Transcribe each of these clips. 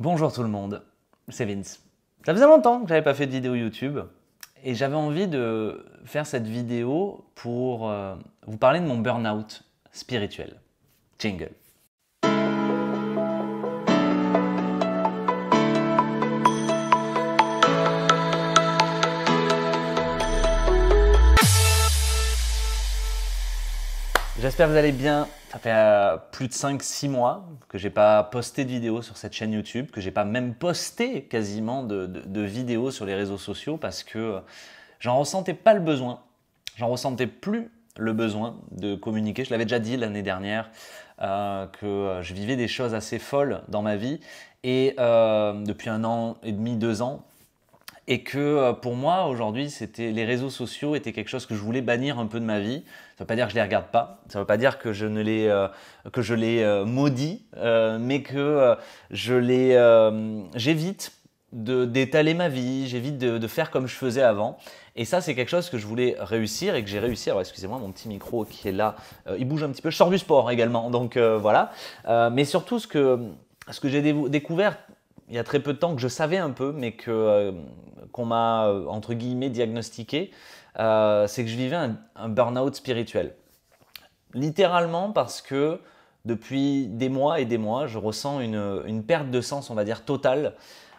Bonjour tout le monde, c'est Vince. Ça faisait longtemps que j'avais pas fait de vidéo YouTube et j'avais envie de faire cette vidéo pour euh, vous parler de mon burn-out spirituel. Jingle. J'espère que vous allez bien, ça fait euh, plus de 5-6 mois que j'ai pas posté de vidéo sur cette chaîne YouTube, que j'ai pas même posté quasiment de, vidéos sur les réseaux sociaux parce que euh, j'en ressentais pas le besoin. J'en ressentais plus le besoin de communiquer. Je l'avais déjà dit l'année dernière euh, que je vivais des choses assez folles dans ma vie et depuis un an et demi, deux ans, et que euh, pour moi aujourd'hui c'était les réseaux sociaux étaient quelque chose que je voulais bannir un peu de ma vie ça veut pas dire que je les regarde pas ça veut pas dire que je ne les euh, que je les euh, maudis mais que je les j'évite d'étaler ma vie j'évite de, faire comme je faisais avant et ça c'est quelque chose que je voulais réussir et que j'ai réussi alors excusez-moi mon petit micro qui est là il bouge un petit peu je sors du sport également donc voilà mais surtout ce que ce que j'ai découvert il y a très peu de temps que je savais un peu, mais que m'a, euh, entre guillemets, diagnostiqué, euh, c'est que je vivais un, burn-out spirituel. Littéralement parce que depuis des mois et des mois, je ressens une, perte de sens, on va dire, totale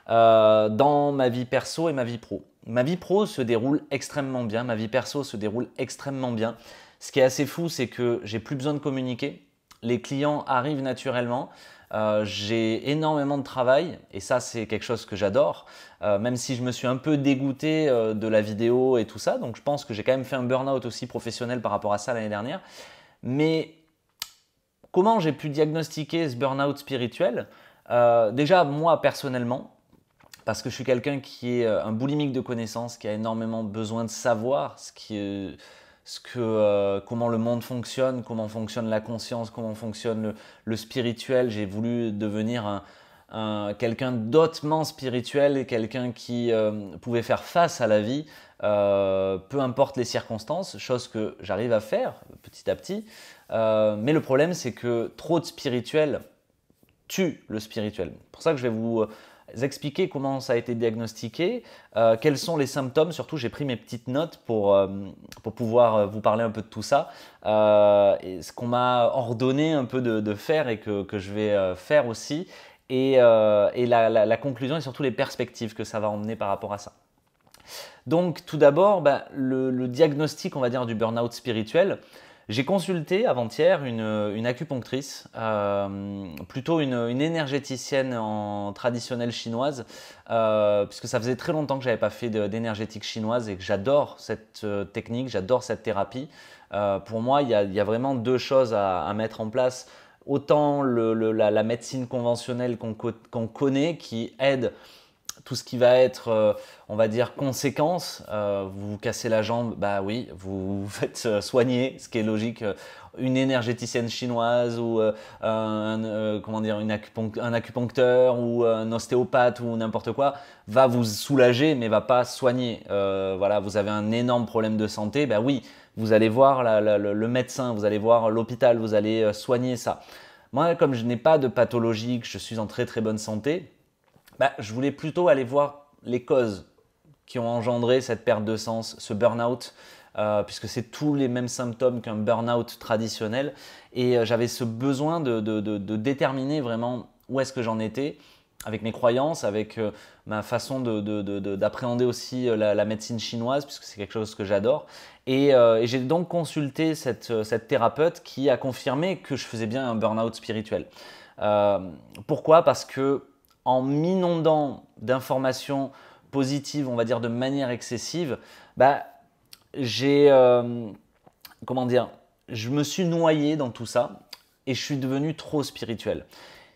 euh, dans ma vie perso et ma vie pro. Ma vie pro se déroule extrêmement bien, ma vie perso se déroule extrêmement bien. Ce qui est assez fou, c'est que j'ai plus besoin de communiquer. Les clients arrivent naturellement. Euh, j'ai énormément de travail et ça c'est quelque chose que j'adore, euh, même si je me suis un peu dégoûté euh, de la vidéo et tout ça, donc je pense que j'ai quand même fait un burn-out aussi professionnel par rapport à ça l'année dernière. Mais comment j'ai pu diagnostiquer ce burn-out spirituel Déjà moi personnellement, parce que je suis quelqu'un qui est un boulimique de connaissances, qui a énormément besoin de savoir ce qui est euh, comment le monde fonctionne, comment fonctionne la conscience, comment fonctionne le, spirituel. J'ai voulu devenir quelqu'un d'hautement spirituel et quelqu'un qui euh, pouvait faire face à la vie, euh, peu importe les circonstances, chose que j'arrive à faire petit à petit. mais le problème, c'est que trop de spirituel tue le spirituel. pour ça que je vais vous expliquer comment ça a été diagnostiqué, euh, quels sont les symptômes. Surtout, j'ai pris mes petites notes pour, euh, pouvoir euh, vous parler un peu de tout ça. ce qu'on m'a ordonné un peu de, faire et que, je vais faire aussi. Et, la, conclusion et surtout les perspectives que ça va emmener par rapport à ça. Donc, tout d'abord, ben, le, diagnostic, on va dire, du burn-out spirituel. J'ai consulté avant-hier une, une, acupunctrice, euh, plutôt une, énergéticienne en traditionnelle chinoise, euh, puisque ça faisait très longtemps que j'avais pas fait d'énergétique chinoise et que j'adore cette euh, technique, j'adore cette thérapie. pour moi, il y, a vraiment deux choses à, mettre en place. Autant la, médecine conventionnelle qu'on connaît, qui aide tout ce qui va être, euh, on va dire, conséquence, euh, vous vous cassez la jambe, bah oui, vous vous faites euh, soigner, ce qui est logique. Une énergéticienne chinoise ou un, comment dire, un acupuncteur ou un ostéopathe ou n'importe quoi va vous soulager mais va pas soigner. voilà, vous avez un énorme problème de santé, bah oui, vous allez voir le médecin, vous allez voir l'hôpital, vous allez soigner ça. Moi, comme je n'ai pas de pathologie, que je suis en très très bonne santé, bah, je voulais plutôt aller voir les causes qui ont engendré cette perte de sens, ce burn-out, euh, puisque c'est tous les mêmes symptômes qu'un burn-out traditionnel. Et euh, j'avais ce besoin de, déterminer vraiment où est-ce que j'en étais, avec mes croyances, avec euh, ma façon d'appréhender aussi la, médecine chinoise, puisque c'est quelque chose que j'adore. Et, j'ai donc consulté cette, cette, thérapeute qui a confirmé que je faisais bien un burn-out spirituel. pourquoi Parce que en m'inondant d'informations positives, on va dire de manière excessive, bah, j'ai, euh, comment dire, je me suis noyé dans tout ça et je suis devenu trop spirituel.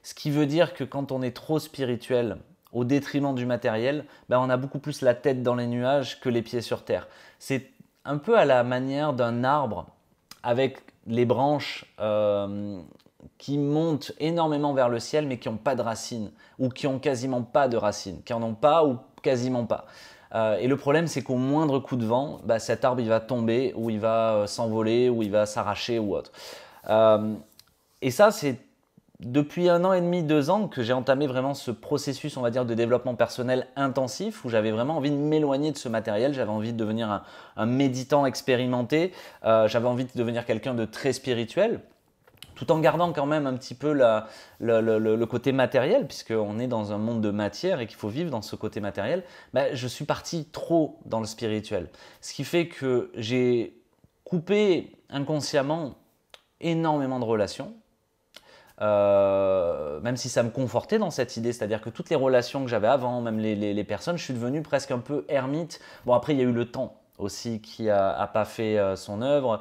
Ce qui veut dire que quand on est trop spirituel, au détriment du matériel, bah, on a beaucoup plus la tête dans les nuages que les pieds sur terre. C'est un peu à la manière d'un arbre avec les branches euh, qui montent énormément vers le ciel mais qui n'ont pas de racines ou qui ont quasiment pas de racines, qui n'en ont pas ou quasiment pas. Euh, et le problème, c'est qu'au moindre coup de vent, bah, cet arbre il va tomber ou il va euh, s'envoler ou il va s'arracher ou autre. Euh, et ça, c'est depuis un an et demi, deux ans que j'ai entamé vraiment ce processus, on va dire, de développement personnel intensif où j'avais vraiment envie de m'éloigner de ce matériel, j'avais envie de devenir un méditant expérimenté, j'avais envie de devenir quelqu'un de très spirituel tout en gardant quand même un petit peu le, côté matériel, puisqu'on est dans un monde de matière et qu'il faut vivre dans ce côté matériel, bah, je suis parti trop dans le spirituel. Ce qui fait que j'ai coupé inconsciemment énormément de relations, euh, même si ça me confortait dans cette idée, c'est-à-dire que toutes les relations que j'avais avant, même les, personnes, je suis devenu presque un peu ermite. Bon, après, il y a eu le temps aussi qui a, a pas fait euh, son œuvre.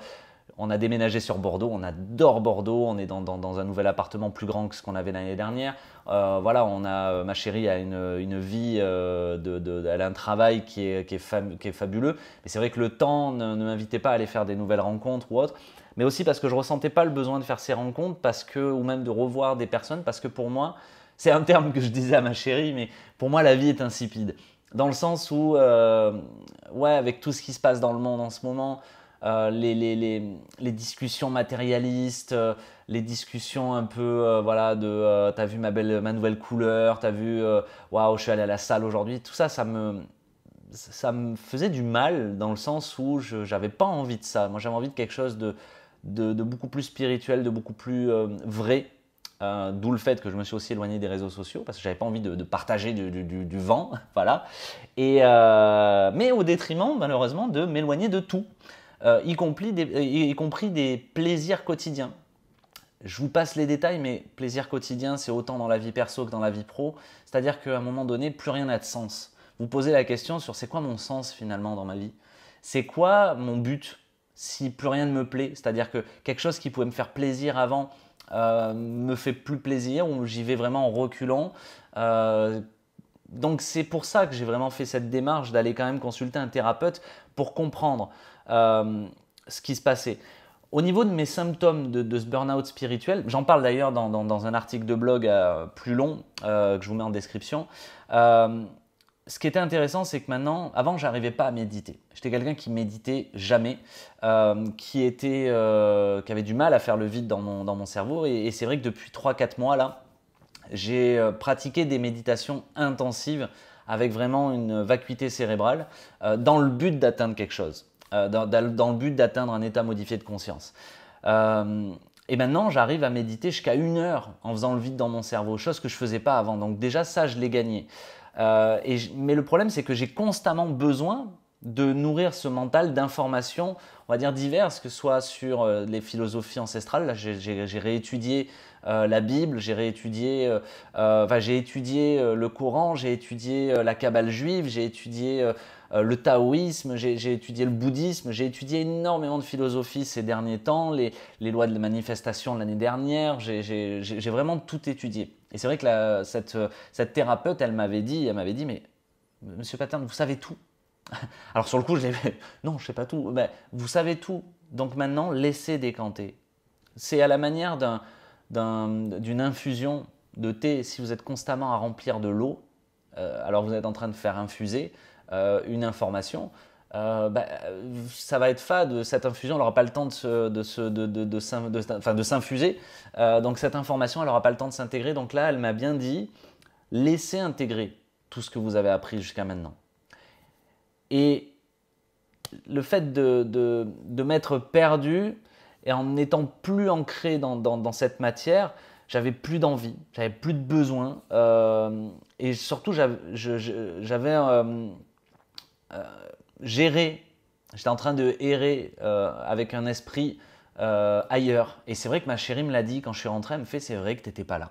On a déménagé sur Bordeaux, on adore Bordeaux, on est dans, un nouvel appartement plus grand que ce qu'on avait l'année dernière. Euh, voilà, on a, euh, ma chérie a une, vie, euh, elle a un travail qui est, qui est, fabuleux. Mais c'est vrai que le temps ne, m'invitait pas à aller faire des nouvelles rencontres ou autre. Mais aussi parce que je ne ressentais pas le besoin de faire ces rencontres, parce que, ou même de revoir des personnes, parce que pour moi, c'est un terme que je disais à ma chérie, mais pour moi, la vie est insipide. Dans le sens où, ouais, avec tout ce qui se passe dans le monde en ce moment, euh, les, discussions matérialistes, euh, les discussions un peu euh, voilà de t'as vu ma belle ma nouvelle couleur, t'as vu waouh wow, je suis allé à la salle aujourd'hui, tout ça ça me ça me faisait du mal dans le sens où j'avais pas envie de ça. Moi j'avais envie de quelque chose de, beaucoup plus spirituel, de beaucoup plus vrai D'où le fait que je me suis aussi éloigné des réseaux sociaux parce que j'avais pas envie de, partager du, vent, voilà. Et mais au détriment, malheureusement, de m'éloigner de tout. Euh, y, compris des, euh, y compris des plaisirs quotidiens. Je vous passe les détails, mais plaisir quotidien, c'est autant dans la vie perso que dans la vie pro. C'est-à-dire qu'à un moment donné, plus rien n'a de sens. Vous posez la question sur c'est quoi mon sens finalement dans ma vie C'est quoi mon but si plus rien ne me plaît C'est-à-dire que quelque chose qui pouvait me faire plaisir avant euh, me fait plus plaisir ou j'y vais vraiment en reculant. donc c'est pour ça que j'ai vraiment fait cette démarche d'aller quand même consulter un thérapeute pour comprendre. Euh, ce qui se passait. Au niveau de mes symptômes de, ce burn-out spirituel, j'en parle d'ailleurs dans, un article de blog euh, plus long euh, que je vous mets en description. ce qui était intéressant, c'est que maintenant, avant, j'arrivais pas à méditer. J'étais quelqu'un qui méditait jamais, qui, était, qui avait du mal à faire le vide dans mon, cerveau. Et, et c'est vrai que depuis 3-4 mois, là, j'ai pratiqué des méditations intensives avec vraiment une vacuité cérébrale dans le but d'atteindre quelque chose. Euh, dans, le but d'atteindre un état modifié de conscience. Euh, et maintenant, j'arrive à méditer jusqu'à une heure en faisant le vide dans mon cerveau, chose que je ne faisais pas avant. Donc déjà, ça, je l'ai gagné. Euh, mais le problème, c'est que j'ai constamment besoin de nourrir ce mental d'informations, on va dire diverses, que ce soit sur les philosophies ancestrales. Là, j'ai réétudié la Bible, j'ai réétudié, enfin, j'ai étudié le Coran, j'ai étudié la Kabbale juive, j'ai étudié euh, le taoïsme, j'ai étudié le bouddhisme, j'ai étudié énormément de philosophie ces derniers temps, les, lois de la manifestation l'année dernière, j'ai vraiment tout étudié. Et c'est vrai que cette, thérapeute, elle m'avait dit, elle m'avait dit, mais Monsieur Paterne, vous savez tout. Alors sur le coup, je l'ai non, je ne sais pas tout. mais ben, vous savez tout. Donc maintenant, laissez décanter. C'est à la manière d'une infusion de thé. Si vous êtes constamment à remplir de l'eau, euh, alors vous êtes en train de faire infuser, euh, une information, euh, bah, ça va être fade, cette infusion, elle n'aura pas le temps de s'infuser, de, donc cette information, elle n'aura pas le temps de s'intégrer. Donc là, elle m'a bien dit, laissez intégrer tout ce que vous avez appris jusqu'à maintenant. Et le fait de, m'être perdu et en n'étant plus ancré dans, cette matière, j'avais plus d'envie, j'avais plus de besoin, euh, et surtout j'avais, euh, gérer, j'étais en train de errer euh, avec un esprit euh, ailleurs. Et c'est vrai que ma chérie me l'a dit quand je suis rentré, elle me fait c'est vrai que tu t'étais pas là.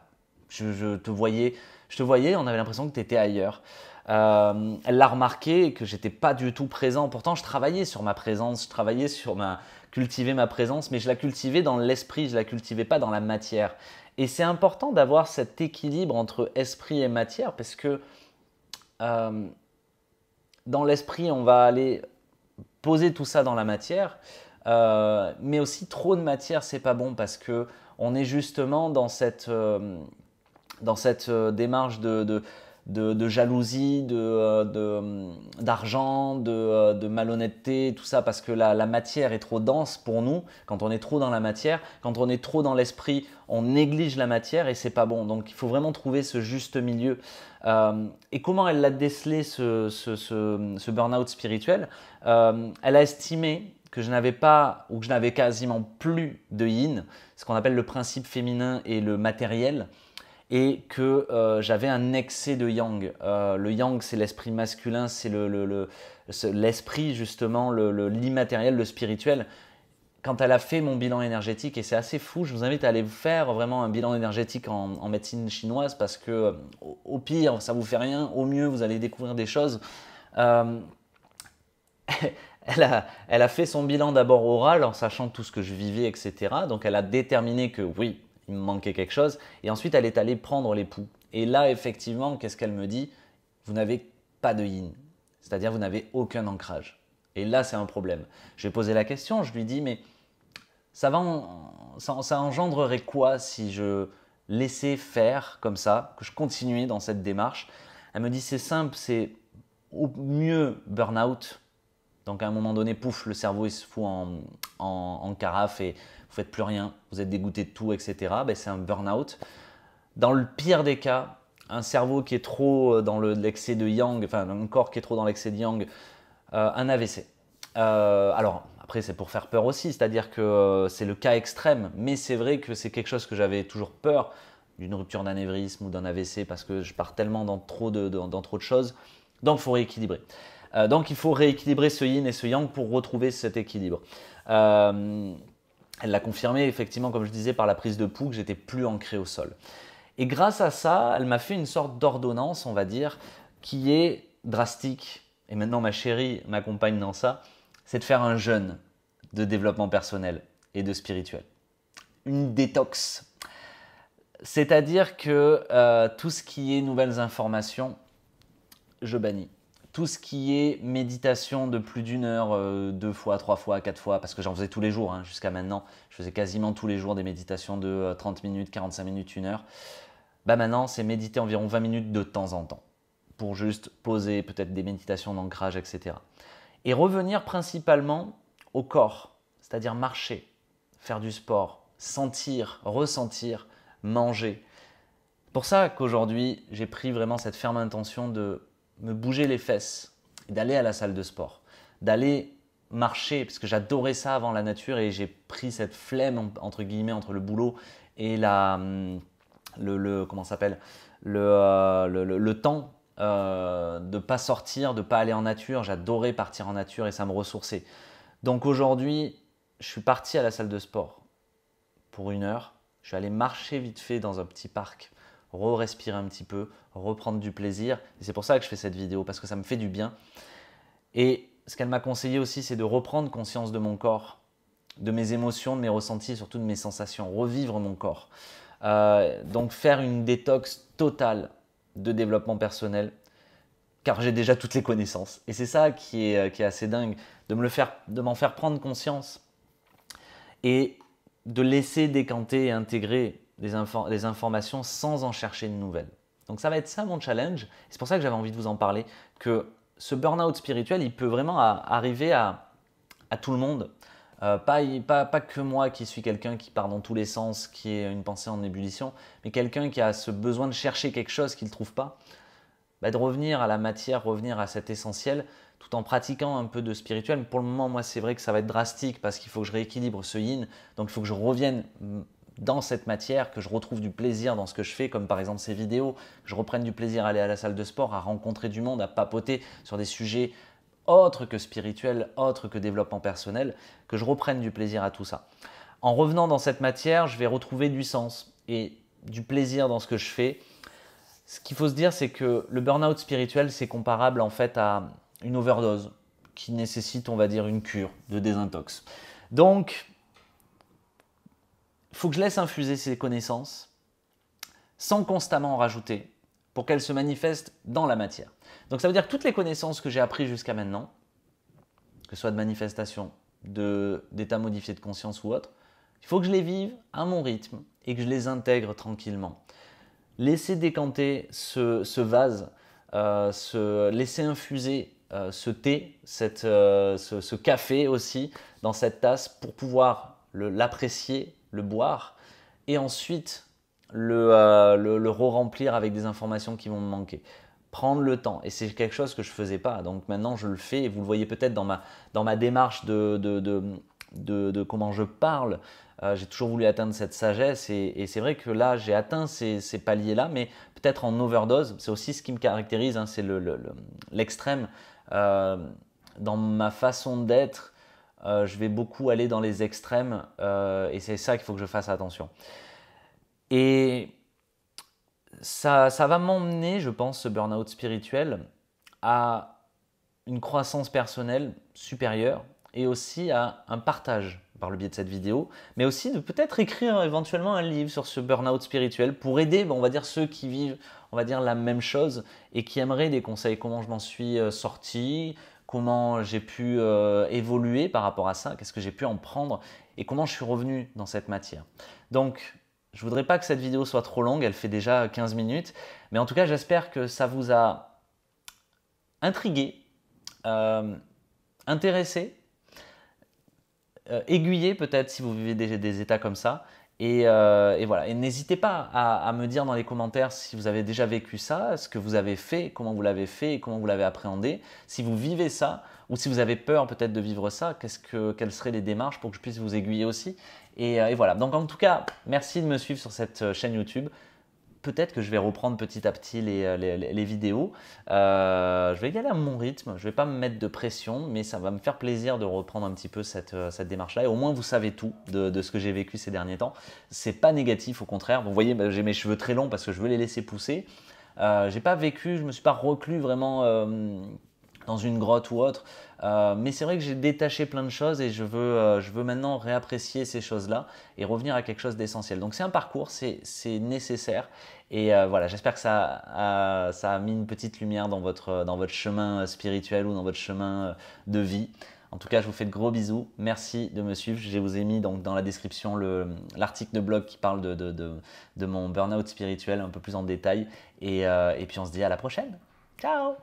Je, te voyais, je te voyais, on avait l'impression que tu étais ailleurs. elle l'a remarqué que j'étais pas du tout présent. Pourtant, je travaillais sur ma présence, je travaillais sur ma cultiver ma présence, mais je la cultivais dans l'esprit, je la cultivais pas dans la matière. Et c'est important d'avoir cet équilibre entre esprit et matière parce que dans l'esprit, on va aller poser tout ça dans la matière. Euh, mais aussi trop de matière, c'est pas bon parce que on est justement dans cette, euh, dans cette euh, démarche de de, jalousie, euh, euh, d'argent, euh, de, malhonnêteté, tout ça, parce que la, la, matière est trop dense pour nous. Quand on est trop dans la matière, quand on est trop dans l'esprit, on néglige la matière et c'est pas bon. Donc il faut vraiment trouver ce juste milieu. et comment elle l'a décelé, ce, ce, burn-out spirituel Elle a estimé que je n'avais pas ou que je n'avais quasiment plus de yin, ce qu'on appelle le principe féminin et le matériel et que euh, j'avais un excès de yang. Euh, le yang, c'est l'esprit masculin, c'est l'esprit le, le, justement, l'immatériel, le, spirituel. Quand elle a fait mon bilan énergétique, et c'est assez fou, je vous invite à aller faire vraiment un bilan énergétique en, médecine chinoise parce que euh, au, pire, ça vous fait rien, au mieux, vous allez découvrir des choses. elle a, fait son bilan d'abord oral en sachant tout ce que je vivais, etc. Donc elle a déterminé que oui, me manquait quelque chose. Et ensuite, elle est allée prendre les poux. Et là, effectivement, qu'est-ce qu'elle me dit Vous n'avez pas de yin, c'est-à-dire vous n'avez aucun ancrage. Et là, c'est un problème. Je vais poser la question, je lui dis, mais ça, va ça, engendrerait quoi si je laissais faire comme ça, que je continuais dans cette démarche Elle me dit, c'est simple, c'est au mieux burn-out. Donc à un moment donné, pouf, le cerveau il se fout en, en carafe et vous faites plus rien, vous êtes dégoûté de tout, etc. Ben, c'est un burn-out. Dans le pire des cas, un cerveau qui est trop euh, dans l'excès de yang, enfin un corps qui est trop dans l'excès de yang, euh, un AVC. Euh, alors après c'est pour faire peur aussi, c'est-à-dire que c'est le cas extrême, mais c'est vrai que c'est quelque chose que j'avais toujours peur d'une rupture d'anévrisme ou d'un AVC parce que je pars tellement dans trop de, dans trop de choses, donc il faut rééquilibrer. donc il faut rééquilibrer ce yin et ce yang pour retrouver cet équilibre. Elle l'a confirmé effectivement, comme je disais, par la prise de pouls que j'étais plus ancré au sol. Et grâce à ça, elle m'a fait une sorte d'ordonnance, on va dire, qui est drastique. Et maintenant, ma chérie m'accompagne dans ça. C'est de faire un jeûne de développement personnel et de spirituel. Une détox. C'est-à-dire que euh, tout ce qui est nouvelles informations, je bannis tout ce qui est méditation de plus d'une heure, euh, deux fois, trois fois, quatre fois, parce que j'en faisais tous les jours hein, jusqu'à maintenant, je faisais quasiment tous les jours des méditations de 30 euh, minutes, 45 minutes, une heure, bah maintenant c'est méditer environ 20 minutes de temps en temps, pour juste poser peut-être des méditations d'ancrage, etc. Et revenir principalement au corps, c'est-à-dire marcher, faire du sport, sentir, ressentir, manger. Pour ça qu'aujourd'hui, j'ai pris vraiment cette ferme intention de me bouger les fesses, d'aller à la salle de sport, d'aller marcher, parce que j'adorais ça avant la nature et j'ai pris cette flemme entre guillemets entre le boulot et la, hum, le, comment s'appelle euh, le, temps euh, de pas sortir, de pas aller en nature. J'adorais partir en nature et ça me ressourçait. Donc aujourd'hui, je suis parti à la salle de sport pour une heure. Je suis allé marcher vite fait dans un petit parc re-respirer un petit peu, reprendre du plaisir. Et c'est pour ça que je fais cette vidéo, parce que ça me fait du bien. Et ce qu'elle m'a conseillé aussi, c'est de reprendre conscience de mon corps, de mes émotions, de mes ressentis, surtout de mes sensations, revivre mon corps. Euh, donc faire une détox totale de développement personnel, car j'ai déjà toutes les connaissances. Et c'est ça qui est, euh, qui est assez dingue, de m'en faire, faire prendre conscience et de laisser décanter et intégrer des, informations sans en chercher de nouvelle. Donc ça va être ça mon challenge. C'est pour ça que j'avais envie de vous en parler, que ce burn-out spirituel, il peut vraiment arriver à, tout le monde. Euh, pas, pas, pas, que moi qui suis quelqu'un qui part dans tous les sens, qui est une pensée en ébullition, mais quelqu'un qui a ce besoin de chercher quelque chose qu'il ne trouve pas. Bah, de revenir à la matière, revenir à cet essentiel, tout en pratiquant un peu de spirituel. Pour le moment, moi, c'est vrai que ça va être drastique parce qu'il faut que je rééquilibre ce yin, donc il faut que je revienne dans cette matière, que je retrouve du plaisir dans ce que je fais, comme par exemple ces vidéos, que je reprenne du plaisir à aller à la salle de sport, à rencontrer du monde, à papoter sur des sujets autres que spirituels, autres que développement personnel, que je reprenne du plaisir à tout ça. En revenant dans cette matière, je vais retrouver du sens et du plaisir dans ce que je fais. Ce qu'il faut se dire, c'est que le burn-out spirituel, c'est comparable en fait à une overdose qui nécessite, on va dire, une cure de désintox. Donc, faut que je laisse infuser ces connaissances sans constamment en rajouter pour qu'elles se manifestent dans la matière. Donc ça veut dire que toutes les connaissances que j'ai apprises jusqu'à maintenant, que ce soit de manifestation, d'état modifié de conscience ou autre, il faut que je les vive à mon rythme et que je les intègre tranquillement. Laisser décanter ce, vase, euh, laisser infuser euh, ce thé, euh, ce, ce, café aussi dans cette tasse pour pouvoir l'apprécier le boire, et ensuite euh, le, re-remplir avec des informations qui vont me manquer. Prendre le temps. Et c'est quelque chose que je ne faisais pas. Donc maintenant, je le fais. Et vous le voyez peut-être dans ma, dans ma démarche de, de, comment je parle. Euh, j'ai toujours voulu atteindre cette sagesse. Et, c'est vrai que là, j'ai atteint ces, paliers-là, mais peut-être en overdose. C'est aussi ce qui me caractérise. Hein. c'est l'extrême. Le, euh, dans ma façon d'être, euh, je vais beaucoup aller dans les extrêmes euh, et c'est ça qu'il faut que je fasse attention. Et ça, va m'emmener, je pense, ce burn-out spirituel à une croissance personnelle supérieure et aussi à un partage par le biais de cette vidéo, mais aussi de peut-être écrire éventuellement un livre sur ce burn-out spirituel pour aider, on va dire, ceux qui vivent, on va dire, la même chose et qui aimeraient des conseils, comment je m'en suis euh, sorti, comment j'ai pu euh, évoluer par rapport à ça, qu'est-ce que j'ai pu en prendre et comment je suis revenu dans cette matière. Donc, je voudrais pas que cette vidéo soit trop longue, elle fait déjà 15 minutes, mais en tout cas, j'espère que ça vous a intrigué, euh, intéressé, euh, aiguillé peut-être si vous vivez déjà des états comme ça, euh, et, voilà. Et n'hésitez pas à, me dire dans les commentaires si vous avez déjà vécu ça, ce que vous avez fait, comment vous l'avez fait et comment vous l'avez appréhendé. Si vous vivez ça ou si vous avez peur peut-être de vivre ça, quelles seraient les démarches pour que je puisse vous aiguiller aussi. Euh, et voilà. Donc en tout cas, merci de me suivre sur cette euh, chaîne YouTube peut-être que je vais reprendre petit à petit les, euh, vidéos. Euh, je vais y aller à mon rythme, je ne vais pas me mettre de pression, mais ça va me faire plaisir de reprendre un petit peu cette, euh, démarche-là. Et au moins, vous savez tout de, ce que j'ai vécu ces derniers temps. C'est pas négatif, au contraire. Vous voyez, bah, j'ai mes cheveux très longs parce que je veux les laisser pousser. Je j'ai pas vécu, je me suis pas reclus vraiment dans une grotte ou autre. Euh, mais c'est vrai que j'ai détaché plein de choses et je veux, euh, je veux maintenant réapprécier ces choses-là et revenir à quelque chose d'essentiel. Donc c'est un parcours, c'est nécessaire. Et euh, voilà, j'espère que ça a, ça a mis une petite lumière dans votre, dans votre chemin spirituel ou dans votre chemin de vie. En tout cas, je vous fais de gros bisous. Merci de me suivre. Je vous ai mis donc dans la description l'article de blog qui parle de, mon burn-out spirituel un peu plus en détail. Et, et puis on se dit à la prochaine. Ciao